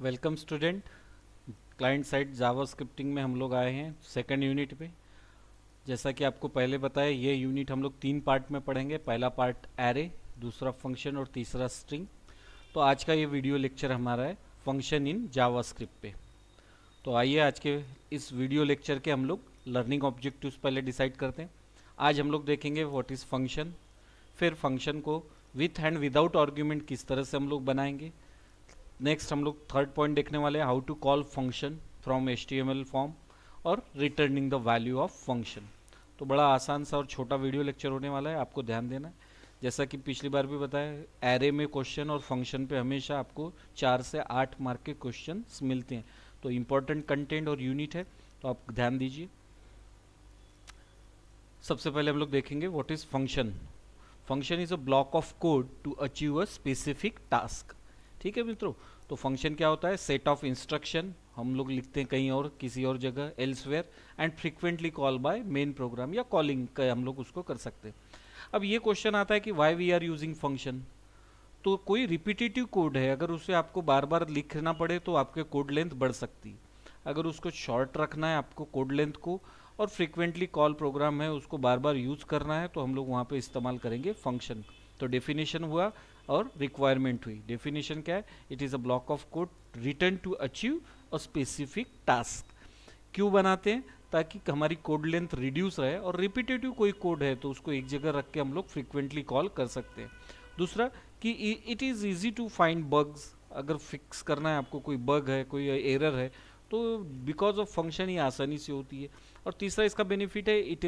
welcome student client side Java scripting में हम लोग आए हैं सेकंड यूनिट पे जैसा कि आपको पहले बताया ये यूनिट हम लोग तीन पार्ट में पढ़ेंगे पहला पार्ट एरे दूसरा फंक्शन और तीसरा स्ट्रिंग तो आज का ये वीडियो लेक्चर हमारा है फंक्शन इन जावा स्क्रिप्ट पे तो आइए आज के इस वीडियो लेक्चर के हम लोग लर्निंग ऑब्जेक्टिव पहले डिसाइड करते हैं आज हम लोग देखेंगे वॉट इज़ फंक्शन फिर फंक्शन को विथ एंड विदाउट आर्ग्यूमेंट किस तरह से हम लोग बनाएंगे नेक्स्ट हम लोग थर्ड पॉइंट देखने वाले हैं how to call function from H form और returning the value of function तो बड़ा आसान सा और छोटा वीडियो लेक्चर होने वाला है आपको ध्यान देना है जैसा कि पिछली बार भी बताया एरे में क्वेश्चन और फंक्शन पे हमेशा आपको चार से आठ मार्क के क्वेश्चन मिलते हैं तो इम्पोर्टेंट कंटेंट और यूनिट है तो आप ध्यान दीजिए सबसे पहले हम लोग देखेंगे what is function function is a block of code to achieve a specific task ठीक है मित्रों तो फंक्शन क्या होता है सेट ऑफ इंस्ट्रक्शन हम लोग लिखते हैं कहीं और किसी और जगह elsewhere and frequently call by main program या कॉलिंग हम लोग उसको कर सकते हैं अब ये क्वेश्चन आता है कि why we are using function तो कोई रिपीटेटिव कोड है अगर उसे आपको बार बार लिखना पड़े तो आपके कोड लेंथ बढ़ सकती है अगर उसको शॉर्ट रखना है आपको कोड लेंथ को और फ्रिक्वेंटली कॉल प्रोग्राम है उसको बार बार यूज़ करना है तो हम लोग वहाँ पर इस्तेमाल करेंगे फंक्शन तो डेफिनेशन हुआ और रिक्वायरमेंट हुई डेफिनेशन क्या है it is a block of code return to achieve a specific task क्यों बनाते हैं ताकि हमारी कोड लेंथ रिड्यूस रहे और रिपीटेटिव कोई कोड है तो उसको एक जगह रख के हम लोग फ्रिक्वेंटली कॉल कर सकते हैं दूसरा कि it is easy to find bugs अगर फिक्स करना है आपको कोई बग है कोई एरर है तो बिकॉज ऑफ फंक्शन ही आसानी से होती है और तीसरा इसका बेनिफिट है it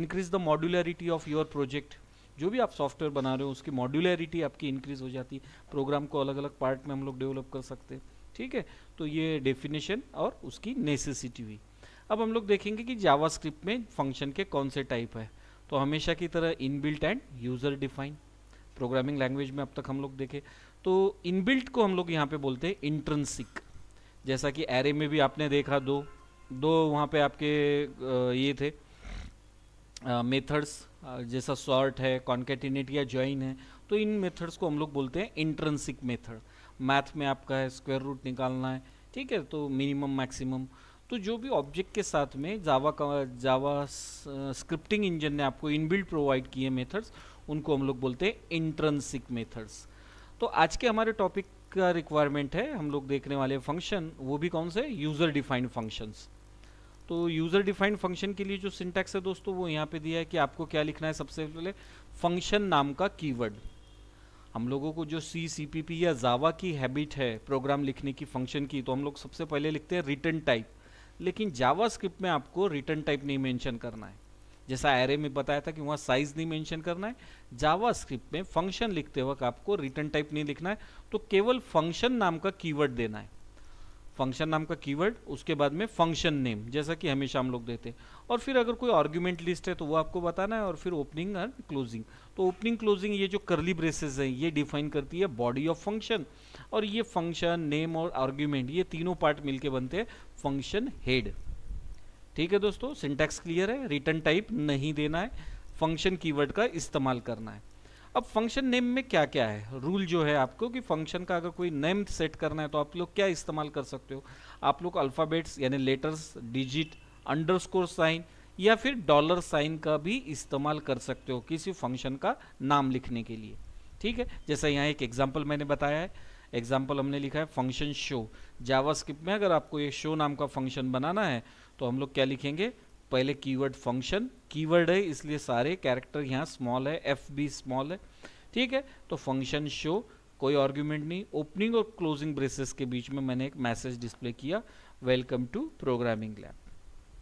increase the modularity of your project जो भी आप सॉफ्टवेयर बना रहे हो उसकी मॉड्यूलरिटी आपकी इंक्रीज़ हो जाती है प्रोग्राम को अलग अलग पार्ट में हम लोग डेवलप कर सकते हैं ठीक है तो ये डेफिनेशन और उसकी नेसेसिटी हुई अब हम लोग देखेंगे कि जावास्क्रिप्ट में फंक्शन के कौन से टाइप है तो हमेशा की तरह inbuilt and user define programming language में अब तक हम लोग देखे तो इनबिल्ट को हम लोग यहाँ पे बोलते हैं इंट्रेंसिक जैसा कि एरे में भी आपने देखा दो दो वहाँ पे आपके ये थे मेथड्स जैसा सॉर्ट है कॉन्केटिनेट या ज्वाइन है तो इन मेथड्स को हम लोग बोलते हैं इंट्रेंसिक मेथड मैथ में आपका है स्क्वायर रूट निकालना है ठीक है तो मिनिमम मैक्सिमम तो जो भी ऑब्जेक्ट के साथ में जावा का जावा स्क्रिप्टिंग इंजन ने आपको इनबिल्ड प्रोवाइड किए मेथड्स उनको हम लोग बोलते हैं इंट्रेंसिक मेथड्स तो आज के हमारे टॉपिक का रिक्वायरमेंट है हम लोग देखने वाले फंक्शन वो भी कौन से यूज़र डिफाइंड फंक्शंस तो यूज़र डिफाइंड फंक्शन के लिए जो सिंटैक्स है दोस्तों वो यहाँ पे दिया है कि आपको क्या लिखना है सबसे पहले फंक्शन नाम का कीवर्ड हम लोगों को जो सी सी पी पी या जावा की हैबिट है प्रोग्राम लिखने की फंक्शन की तो हम लोग सबसे पहले लिखते हैं रिटर्न टाइप लेकिन जावा में आपको रिटर्न टाइप नहीं मैंशन करना है जैसा एरे में बताया था कि वहाँ साइज़ नहीं मैंशन करना है जावा में फंक्शन लिखते वक्त आपको रिटर्न टाइप नहीं लिखना है तो केवल फंक्शन नाम का कीवर्ड देना है फंक्शन नाम का कीवर्ड उसके बाद में फंक्शन नेम जैसा कि हमेशा हम लोग देते हैं और फिर अगर कोई आर्ग्यूमेंट लिस्ट है तो वो आपको बताना है और फिर ओपनिंग एंड क्लोजिंग तो ओपनिंग क्लोजिंग ये जो करली ब्रेसेस हैं ये डिफाइन करती है बॉडी ऑफ फंक्शन और ये फंक्शन नेम और आर्ग्यूमेंट ये तीनों पार्ट मिलकर बनते हैं फंक्शन हेड ठीक है दोस्तों सिंटैक्स क्लियर है रिटर्न टाइप नहीं देना है फंक्शन कीवर्ड का इस्तेमाल करना है अब फंक्शन नेम में क्या क्या है रूल जो है आपको कि फंक्शन का अगर कोई नेम सेट करना है तो आप लोग क्या इस्तेमाल कर सकते हो आप लोग अल्फ़ाबेट्स यानी लेटर्स डिजिट अंडरस्कोर साइन या फिर डॉलर साइन का भी इस्तेमाल कर सकते हो किसी फंक्शन का नाम लिखने के लिए ठीक है जैसा यहाँ एक एग्जाम्पल मैंने बताया है एग्जाम्पल हमने लिखा है फंक्शन शो जावास्क्रिप्ट में अगर आपको ये शो नाम का फंक्शन बनाना है तो हम लोग क्या लिखेंगे पहले कीवर्ड फंक्शन कीवर्ड है इसलिए सारे कैरेक्टर यहाँ स्मॉल है एफ भी स्मॉल है ठीक है तो फंक्शन शो कोई आर्ग्यूमेंट नहीं ओपनिंग और क्लोजिंग ब्रेसेस के बीच में मैंने एक मैसेज डिस्प्ले किया वेलकम टू प्रोग्रामिंग लैब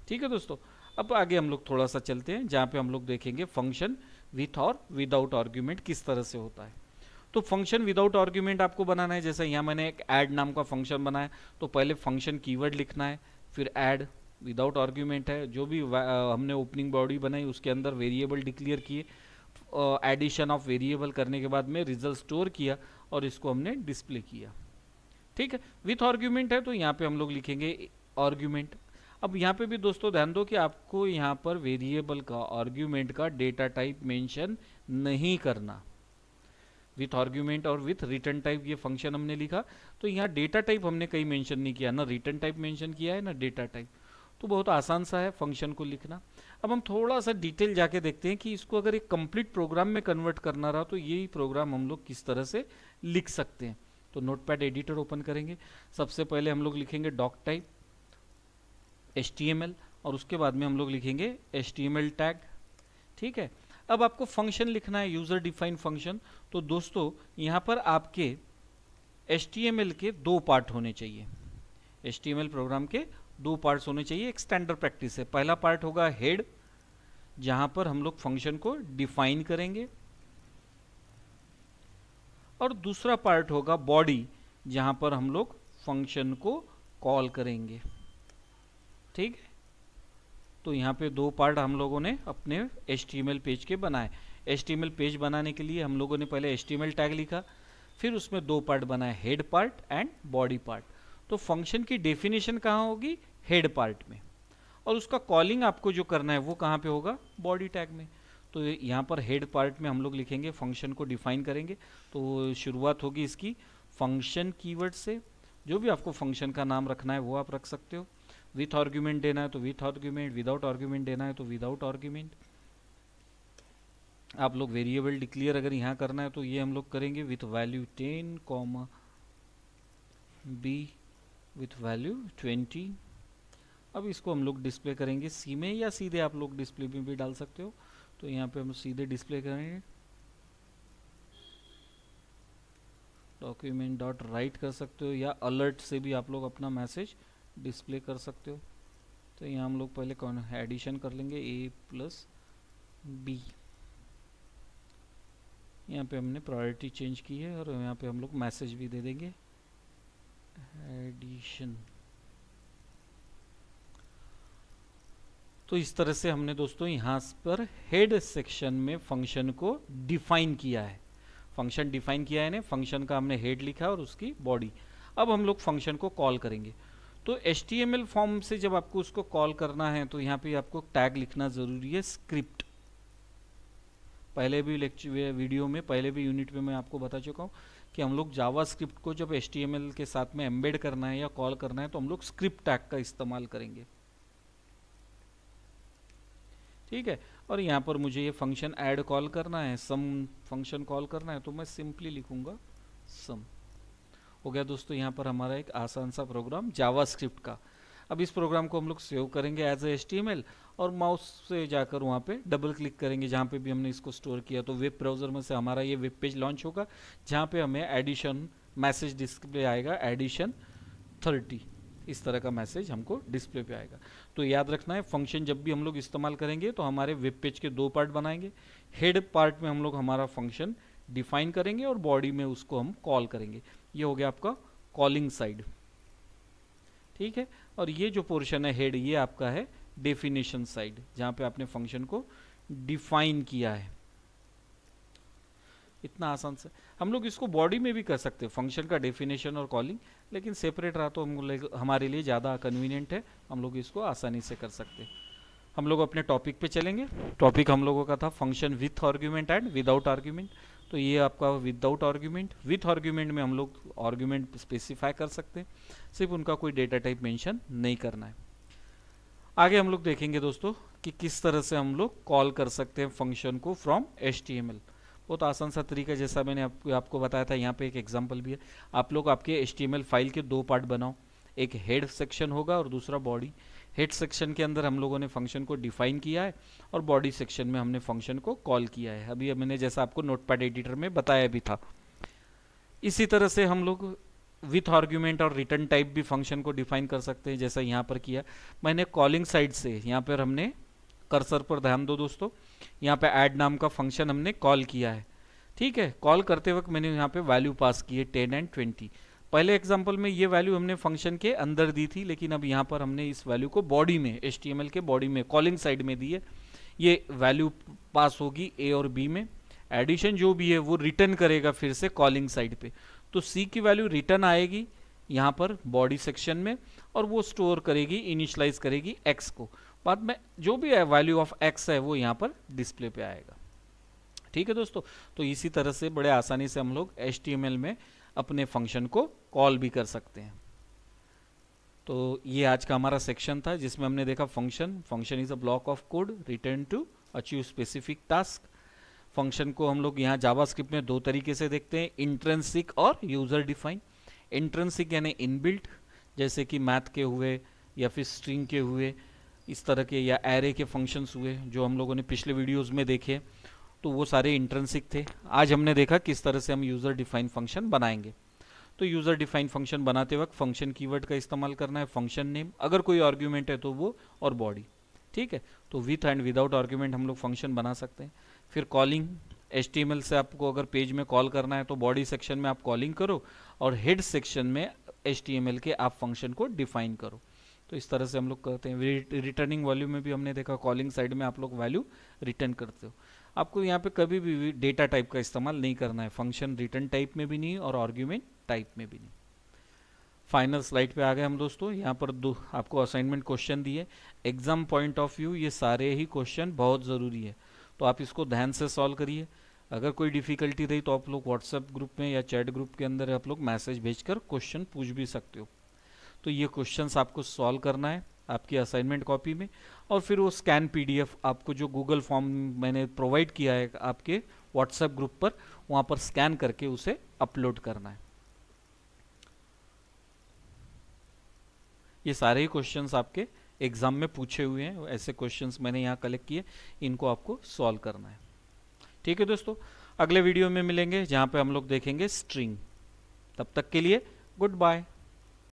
ठीक है दोस्तों अब आगे हम लोग थोड़ा सा चलते हैं जहाँ पे हम लोग देखेंगे फंक्शन विथ और विदाउट आर्ग्यूमेंट किस तरह से होता है तो फंक्शन विदाउट आर्ग्यूमेंट आपको बनाना है जैसे यहाँ मैंने एक ऐड नाम का फंक्शन बनाया तो पहले फंक्शन कीवर्ड लिखना है फिर ऐड विदाउट आर्ग्यूमेंट है जो भी हमने ओपनिंग बॉडी बनाई उसके अंदर वेरिएबल डिक्लेयर किए एडिशन ऑफ वेरिएबल करने के बाद में रिजल्ट स्टोर किया और इसको हमने डिस्प्ले किया ठीक है विथ आर्ग्यूमेंट है तो यहाँ पे हम लोग लिखेंगे आर्ग्यूमेंट अब यहाँ पे भी दोस्तों ध्यान दो कि आपको यहाँ पर वेरिएबल का आर्ग्यूमेंट का डेटा टाइप मेंशन नहीं करना विथ आर्ग्यूमेंट और विथ रिटर्न टाइप ये फंक्शन हमने लिखा तो यहाँ डेटा टाइप हमने कहीं मेंशन नहीं किया ना रिटर्न टाइप मेंशन किया है ना डेटा टाइप तो बहुत आसान सा है फंक्शन को लिखना अब हम थोड़ा सा डिटेल जाके देखते हैं कि इसको अगर एक कंप्लीट प्रोग्राम में कन्वर्ट करना रहा तो यही प्रोग्राम हम लोग किस तरह से लिख सकते हैं तो नोटपैड एडिटर ओपन करेंगे सबसे पहले हम लोग लिखेंगे डॉक टाइप एच और उसके बाद में हम लोग लिखेंगे एस टैग ठीक है अब आपको फंक्शन लिखना है यूज़र डिफाइन फंक्शन तो दोस्तों यहाँ पर आपके एस के दो पार्ट होने चाहिए एस प्रोग्राम के दो पार्ट्स होने चाहिए एक स्टैंडर्ड प्रैक्टिस है पहला पार्ट होगा हेड जहां पर हम लोग फंक्शन को डिफाइन करेंगे और दूसरा पार्ट होगा बॉडी जहां पर हम लोग फंक्शन को कॉल करेंगे ठीक है तो यहाँ पे दो पार्ट हम लोगों ने अपने एच पेज के बनाए एच पेज बनाने के लिए हम लोगों ने पहले एच टैग लिखा फिर उसमें दो पार्ट बनाए head part and body part तो फंक्शन की डेफिनेशन कहाँ होगी हेड पार्ट में और उसका कॉलिंग आपको जो करना है वो कहाँ पे होगा बॉडी टैग में तो यहाँ पर हेड पार्ट में हम लोग लिखेंगे फंक्शन को डिफाइन करेंगे तो शुरुआत होगी इसकी फंक्शन कीवर्ड से जो भी आपको फंक्शन का नाम रखना है वो आप रख सकते हो विथ आर्ग्यूमेंट देना है तो विथ आर्ग्यूमेंट विदाउट आर्ग्यूमेंट देना है तो विदाउट आर्ग्यूमेंट आप लोग वेरिएबल डिक्लेयर अगर यहाँ करना है तो ये हम लोग करेंगे with value ten comma B with value twenty अब इसको हम लोग डिस्प्ले करेंगे सी में या सीधे आप लोग डिस्प्ले में भी डाल सकते हो तो यहाँ पे हम सीधे डिस्प्ले करेंगे डॉक्यूमेंट डॉट राइट कर सकते हो या अलर्ट से भी आप लोग अपना मैसेज डिस्प्ले कर सकते हो तो यहाँ हम लोग पहले कौन एडिशन कर लेंगे ए प्लस बी यहाँ पे हमने प्रायोरिटी चेंज की है और यहाँ पे हम लोग मैसेज भी दे देंगे एडिशन तो इस तरह से हमने दोस्तों यहाँ पर हेड सेक्शन में फंक्शन को डिफाइन किया है फंक्शन डिफाइन किया है ने फंक्शन का हमने हेड लिखा और उसकी बॉडी अब हम लोग फंक्शन को कॉल करेंगे तो एच फॉर्म से जब आपको उसको कॉल करना है तो यहाँ पे आपको टैग लिखना ज़रूरी है स्क्रिप्ट पहले भी लेक्चर वीडियो में पहले भी यूनिट में मैं आपको बता चुका हूँ कि हम लोग जावा स्क्रिप्ट को जब एच के साथ में एम्बेड करना है या कॉल करना है तो हम लोग स्क्रिप्ट टैग का इस्तेमाल करेंगे ठीक है और यहाँ पर मुझे ये फंक्शन ऐड कॉल करना है सम फंक्शन कॉल करना है तो मैं सिंपली लिखूँगा सम हो गया दोस्तों यहाँ पर हमारा एक आसान सा प्रोग्राम जावा स्क्रिप्ट का अब इस प्रोग्राम को हम लोग सेव करेंगे एज ए एच और माउस से जाकर वहाँ पे डबल क्लिक करेंगे जहाँ पे भी हमने इसको स्टोर किया तो वेब ब्राउज़र में से हमारा ये वेब पेज लॉन्च होगा जहाँ पे हमें एडिशन मैसेज डिस्प्ले आएगा एडिशन थर्टी इस तरह का मैसेज हमको डिस्प्ले पे आएगा तो याद रखना है फंक्शन जब भी हम लोग इस्तेमाल करेंगे तो हमारे वेब पेज के दो पार्ट बनाएंगे हेड पार्ट में हम लोग हमारा फंक्शन डिफाइन करेंगे और बॉडी में उसको हम कॉल करेंगे ये हो गया आपका कॉलिंग साइड ठीक है और ये जो पोर्शन है हेड ये आपका है डेफिनेशन साइड जहाँ पे आपने फंक्शन को डिफाइन किया है इतना आसान से हम लोग इसको बॉडी में भी कर सकते हैं फंक्शन का डेफिनेशन और कॉलिंग लेकिन सेपरेट रहा तो हम लोग हमारे लिए ज़्यादा कन्वीनियंट है हम लोग इसको आसानी से कर सकते हैं हम लोग अपने टॉपिक पे चलेंगे टॉपिक हम लोगों का था function with argument and without argument तो ये आपका विदाउट आर्ग्यूमेंट विथ आर्ग्यूमेंट में हम लोग आर्ग्यूमेंट स्पेसिफाई कर सकते हैं सिर्फ उनका कोई डेटा टाइप मेंशन नहीं करना है आगे हम लोग देखेंगे दोस्तों कि किस तरह से हम लोग कॉल कर सकते हैं फंक्शन को from H T M L वो तो आसान सा तरीका जैसा मैंने आप, आपको बताया था यहाँ पे एक एग्जाम्पल भी है आप लोग आपके एच फाइल के दो पार्ट बनाओ एक हेड सेक्शन होगा और दूसरा बॉडी हेड सेक्शन के अंदर हम लोगों ने फंक्शन को डिफाइन किया है और बॉडी सेक्शन में हमने फंक्शन को कॉल किया है अभी मैंने जैसा आपको नोट एडिटर में बताया भी था इसी तरह से हम लोग विथ आर्ग्यूमेंट और रिटर्न टाइप भी फंक्शन को डिफाइन कर सकते हैं जैसा यहाँ पर किया मैंने कॉलिंग साइड से यहाँ पर हमने कर्सर पर ध्यान दो दोस्तों यहाँ पे ऐड नाम का फंक्शन हमने कॉल किया है ठीक है कॉल करते वक्त मैंने यहाँ पे वैल्यू पास की है टेन एंड ट्वेंटी पहले एग्जांपल में ये वैल्यू हमने फंक्शन के अंदर दी थी लेकिन अब यहाँ पर हमने इस वैल्यू को बॉडी में एच के बॉडी में कॉलिंग साइड में दी है ये वैल्यू पास होगी ए और बी में एडिशन जो भी है वो रिटर्न करेगा फिर से कॉलिंग साइड पर तो सी की वैल्यू रिटर्न आएगी यहाँ पर बॉडी सेक्शन में और वो स्टोर करेगी इनिशलाइज करेगी एक्स को बाद में जो भी है वैल्यू ऑफ एक्स है वो यहाँ पर डिस्प्ले पे आएगा ठीक है दोस्तों तो इसी तरह से बड़े आसानी से हम लोग एच में अपने फंक्शन को कॉल भी कर सकते हैं तो ये आज का हमारा सेक्शन था जिसमें हमने देखा function function is a block of code return to achieve specific task function को हम लोग यहाँ जावास्क्रिप्ट में दो तरीके से देखते हैं इंट्रेंसिक और यूज़र डिफाइन इंट्रेंसिक यानी इनबिल्ट जैसे कि मैथ के हुए या फिर स्ट्रिंग के हुए इस तरह के या एरे के फंक्शंस हुए जो हम लोगों ने पिछले वीडियोस में देखे तो वो सारे इंट्रेंसिक थे आज हमने देखा किस तरह से हम यूज़र डिफाइन फंक्शन बनाएंगे तो यूज़र डिफाइन फंक्शन बनाते वक्त फंक्शन कीवर्ड का इस्तेमाल करना है फंक्शन नेम अगर कोई आर्ग्यूमेंट है तो वो और बॉडी ठीक है तो विथ एंड विदाउट आर्ग्यूमेंट हम लोग फंक्शन बना सकते हैं फिर कॉलिंग एच से आपको अगर पेज में कॉल करना है तो बॉडी सेक्शन में आप कॉलिंग करो और हेड सेक्शन में एच के आप फंक्शन को डिफाइन करो तो इस तरह से हम लोग करते हैं रिटर्निंग वैल्यू में भी हमने देखा कॉलिंग साइड में आप लोग वैल्यू रिटर्न करते हो आपको यहाँ पे कभी भी डेटा टाइप का इस्तेमाल नहीं करना है फंक्शन रिटर्न टाइप में भी नहीं और आर्ग्यूमेंट टाइप में भी नहीं फाइनल स्लाइड पे आ गए हम दोस्तों यहाँ पर दो आपको असाइनमेंट क्वेश्चन दिए एग्जाम पॉइंट ऑफ व्यू ये सारे ही क्वेश्चन बहुत ज़रूरी है तो आप इसको ध्यान से सॉल्व करिए अगर कोई डिफ़िकल्टी रही तो आप लोग व्हाट्सएप ग्रुप में या चैट ग्रुप के अंदर आप लोग मैसेज भेज क्वेश्चन पूछ भी सकते हो तो ये क्वेश्चंस आपको सॉल्व करना है आपकी असाइनमेंट कॉपी में और फिर वो स्कैन पीडीएफ आपको जो गूगल फॉर्म मैंने प्रोवाइड किया है आपके व्हाट्सएप ग्रुप पर वहाँ पर स्कैन करके उसे अपलोड करना है ये सारे ही क्वेश्चन आपके एग्जाम में पूछे हुए हैं ऐसे क्वेश्चंस मैंने यहाँ कलेक्ट किए इनको आपको सॉल्व करना है ठीक है दोस्तों अगले वीडियो में मिलेंगे जहाँ पे हम लोग देखेंगे स्ट्रिंग तब तक के लिए गुड बाय